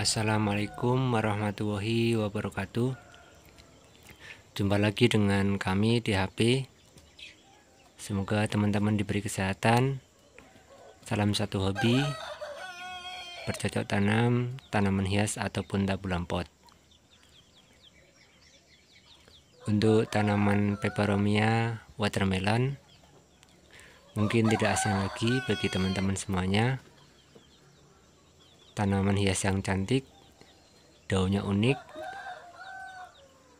Assalamualaikum warahmatullahi wabarakatuh Jumpa lagi dengan kami di HP Semoga teman-teman diberi kesehatan Salam satu hobi Bercocok tanam, tanaman hias ataupun tabulan pot Untuk tanaman peperomia watermelon Mungkin tidak asing lagi bagi teman-teman semuanya tanaman hias yang cantik, daunnya unik.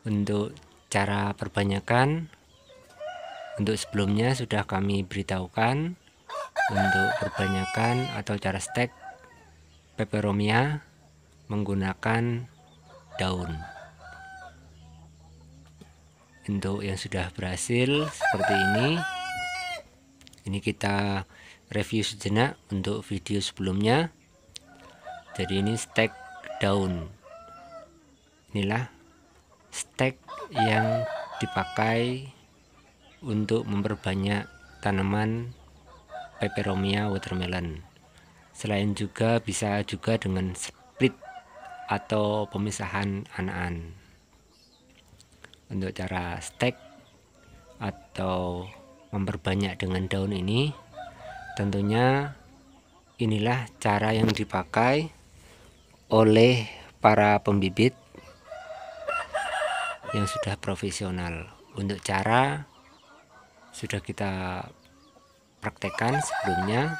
Untuk cara perbanyakan, untuk sebelumnya sudah kami beritahukan untuk perbanyakan atau cara stek peperomia menggunakan daun. Untuk yang sudah berhasil seperti ini, ini kita review sejenak untuk video sebelumnya jadi ini stack daun inilah stack yang dipakai untuk memperbanyak tanaman peperomia watermelon selain juga bisa juga dengan split atau pemisahan anakan untuk cara stek atau memperbanyak dengan daun ini tentunya inilah cara yang dipakai oleh para pembibit yang sudah profesional. Untuk cara sudah kita praktekkan sebelumnya.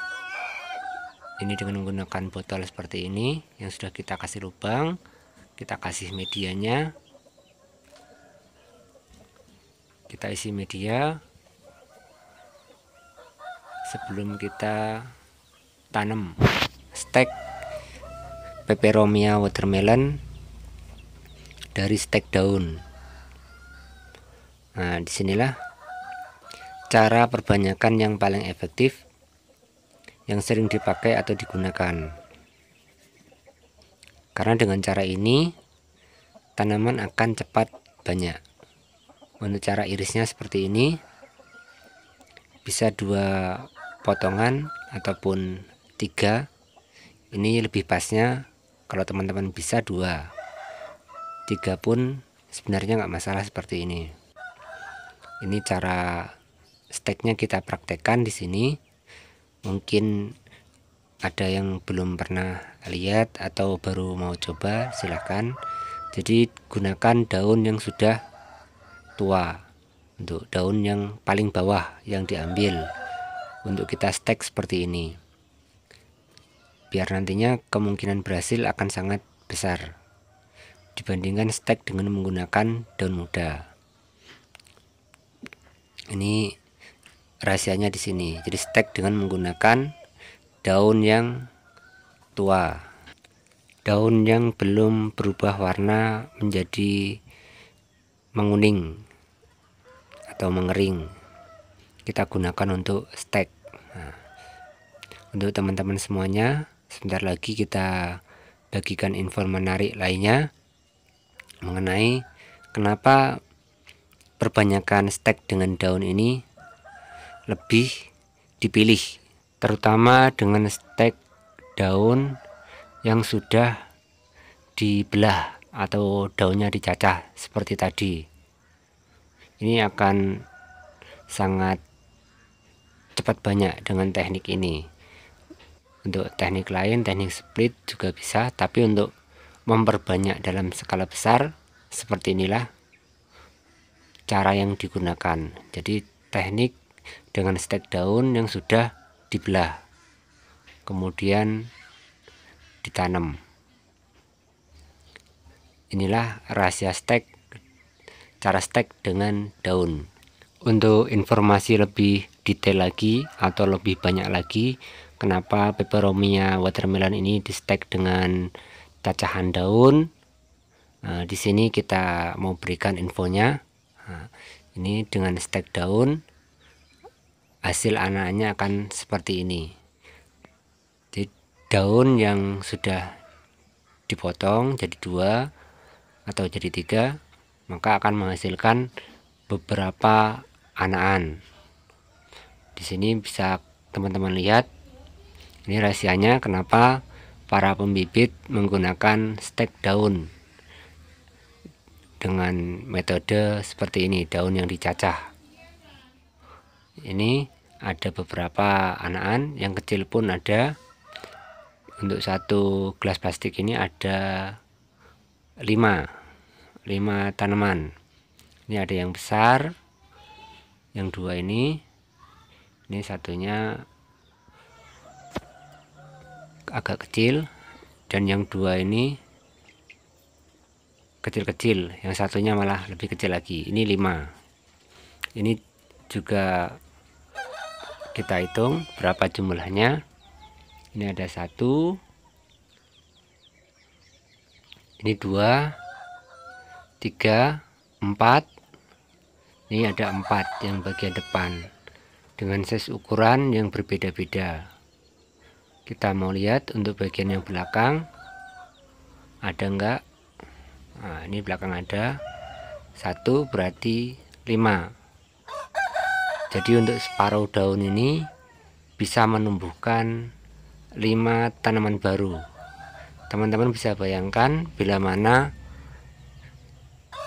Ini dengan menggunakan botol seperti ini yang sudah kita kasih lubang, kita kasih medianya. Kita isi media sebelum kita tanam stek peperomia watermelon dari stek daun nah disinilah cara perbanyakan yang paling efektif yang sering dipakai atau digunakan karena dengan cara ini tanaman akan cepat banyak untuk cara irisnya seperti ini bisa dua potongan ataupun tiga ini lebih pasnya kalau teman-teman bisa dua tiga pun sebenarnya nggak masalah seperti ini ini cara steknya kita praktekkan di sini mungkin ada yang belum pernah lihat atau baru mau coba silahkan jadi gunakan daun yang sudah tua untuk daun yang paling bawah yang diambil untuk kita stek seperti ini biar nantinya kemungkinan berhasil akan sangat besar dibandingkan stek dengan menggunakan daun muda ini rahasianya di sini. Jadi stek dengan menggunakan daun yang tua. Daun yang belum berubah warna menjadi menguning atau mengering. Kita gunakan untuk stek. Nah, untuk teman-teman semuanya sebentar lagi kita bagikan info menarik lainnya mengenai kenapa perbanyakan stek dengan daun ini lebih dipilih terutama dengan stek daun yang sudah dibelah atau daunnya dicacah seperti tadi ini akan sangat cepat banyak dengan teknik ini untuk teknik lain teknik split juga bisa tapi untuk memperbanyak dalam skala besar seperti inilah cara yang digunakan jadi teknik dengan stek daun yang sudah dibelah kemudian ditanam inilah rahasia stek cara stek dengan daun untuk informasi lebih detail lagi atau lebih banyak lagi kenapa peperomia watermelon ini di stack dengan cacahan daun nah, di sini kita mau berikan infonya nah, ini dengan stek daun hasil anaknya akan seperti ini jadi daun yang sudah dipotong jadi dua atau jadi tiga maka akan menghasilkan beberapa anakan di sini bisa teman-teman lihat ini rahasianya kenapa para pembibit menggunakan stek daun dengan metode seperti ini daun yang dicacah ini ada beberapa anakan yang kecil pun ada untuk satu gelas plastik ini ada 5 5 tanaman ini ada yang besar yang dua ini ini satunya agak kecil dan yang dua ini kecil-kecil yang satunya malah lebih kecil lagi ini 5 ini juga kita hitung berapa jumlahnya ini ada satu ini dua tiga empat ini ada empat yang bagian depan dengan size ukuran yang berbeda-beda kita mau lihat untuk bagian yang belakang ada enggak nah, ini belakang ada satu berarti lima. jadi untuk separuh daun ini bisa menumbuhkan lima tanaman baru teman-teman bisa bayangkan bila mana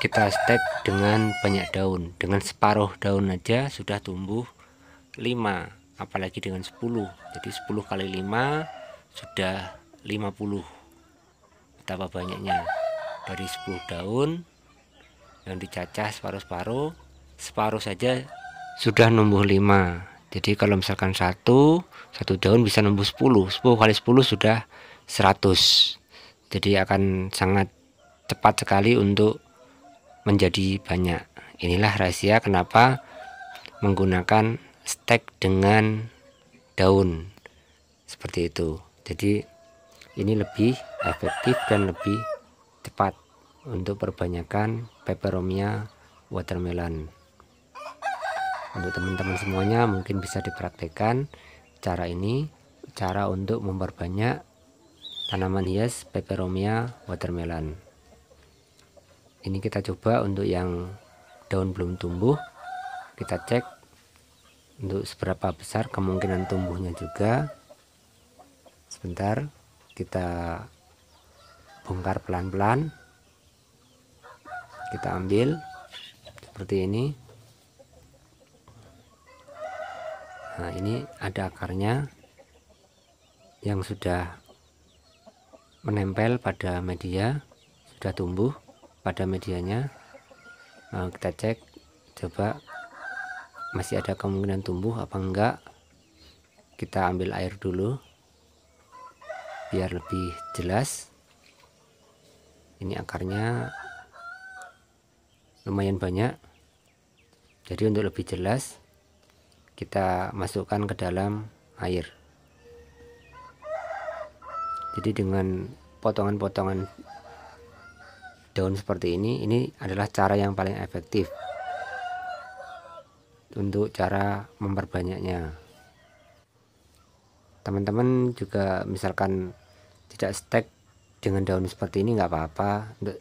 kita stek dengan banyak daun dengan separuh daun aja sudah tumbuh lima apalagi dengan 10 jadi 10 kali 5 sudah 50 betapa banyaknya dari 10 daun yang dicacah separuh-separuh separuh saja sudah numbuh 5 jadi kalau misalkan satu satu daun bisa numbuh 10 10 kali 10 sudah 100 jadi akan sangat cepat sekali untuk menjadi banyak inilah rahasia kenapa menggunakan stek dengan daun seperti itu jadi ini lebih efektif dan lebih cepat untuk perbanyakan peperomia watermelon untuk teman-teman semuanya mungkin bisa dipraktekkan cara ini cara untuk memperbanyak tanaman hias peperomia watermelon ini kita coba untuk yang daun belum tumbuh kita cek untuk seberapa besar kemungkinan tumbuhnya juga sebentar kita bongkar pelan-pelan kita ambil seperti ini nah ini ada akarnya yang sudah menempel pada media sudah tumbuh pada medianya nah, kita cek coba masih ada kemungkinan tumbuh apa enggak kita ambil air dulu biar lebih jelas ini akarnya lumayan banyak jadi untuk lebih jelas kita masukkan ke dalam air jadi dengan potongan-potongan daun seperti ini ini adalah cara yang paling efektif untuk cara memperbanyaknya teman-teman juga misalkan tidak stek dengan daun seperti ini nggak apa-apa untuk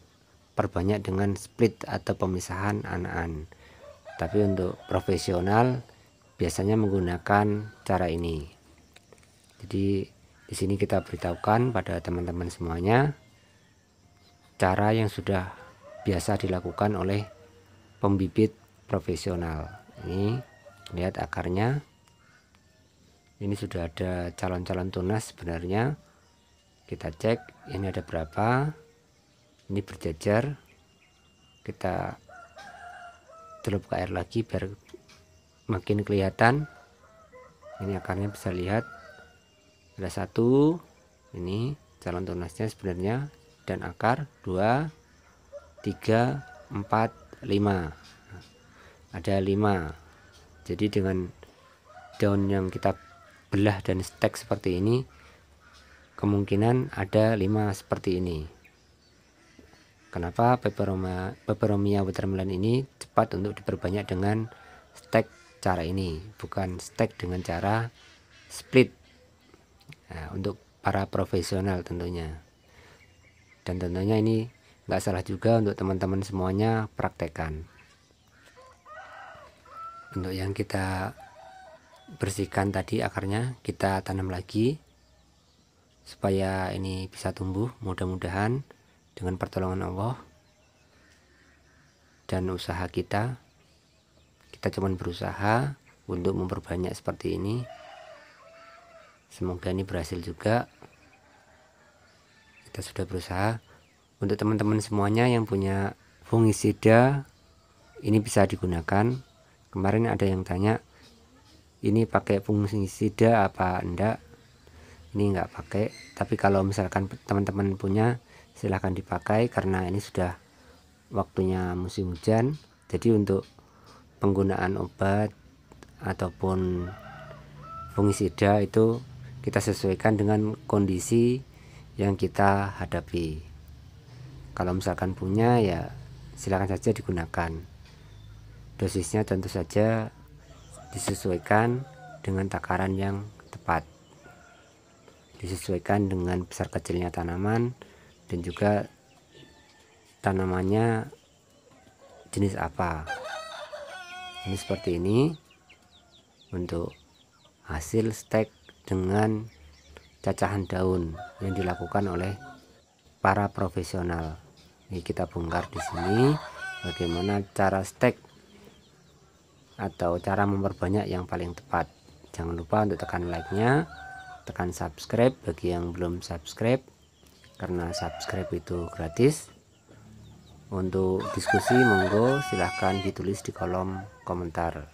perbanyak dengan split atau pemisahan anakan tapi untuk profesional biasanya menggunakan cara ini jadi di sini kita beritahukan pada teman-teman semuanya cara yang sudah biasa dilakukan oleh pembibit profesional ini lihat akarnya ini sudah ada calon-calon tunas sebenarnya kita cek ini ada berapa ini berjajar kita celup ke air lagi biar makin kelihatan ini akarnya bisa lihat ada satu ini calon tunasnya sebenarnya dan akar dua, tiga, empat, lima ada lima jadi dengan daun yang kita belah dan stek seperti ini kemungkinan ada lima seperti ini kenapa peperomia, peperomia watermelon ini cepat untuk diperbanyak dengan stek cara ini bukan stek dengan cara split nah, untuk para profesional tentunya dan tentunya ini nggak salah juga untuk teman-teman semuanya praktekan untuk yang kita bersihkan tadi akarnya kita tanam lagi supaya ini bisa tumbuh mudah-mudahan dengan pertolongan Allah dan usaha kita kita cuma berusaha untuk memperbanyak seperti ini semoga ini berhasil juga kita sudah berusaha untuk teman-teman semuanya yang punya fungisida ini bisa digunakan kemarin ada yang tanya ini pakai fungisida apa enggak ini enggak pakai tapi kalau misalkan teman-teman punya silahkan dipakai karena ini sudah waktunya musim hujan jadi untuk penggunaan obat ataupun fungisida itu kita sesuaikan dengan kondisi yang kita hadapi kalau misalkan punya ya silahkan saja digunakan Dosisnya tentu saja disesuaikan dengan takaran yang tepat. Disesuaikan dengan besar kecilnya tanaman dan juga tanamannya jenis apa. Ini seperti ini untuk hasil stek dengan cacahan daun yang dilakukan oleh para profesional. Ini kita bongkar di sini bagaimana cara stek atau cara memperbanyak yang paling tepat jangan lupa untuk tekan like nya tekan subscribe bagi yang belum subscribe karena subscribe itu gratis untuk diskusi monggo silahkan ditulis di kolom komentar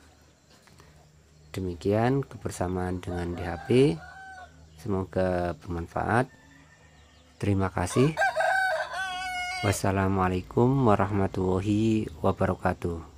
demikian kebersamaan dengan DHP semoga bermanfaat terima kasih Wassalamualaikum warahmatullahi wabarakatuh.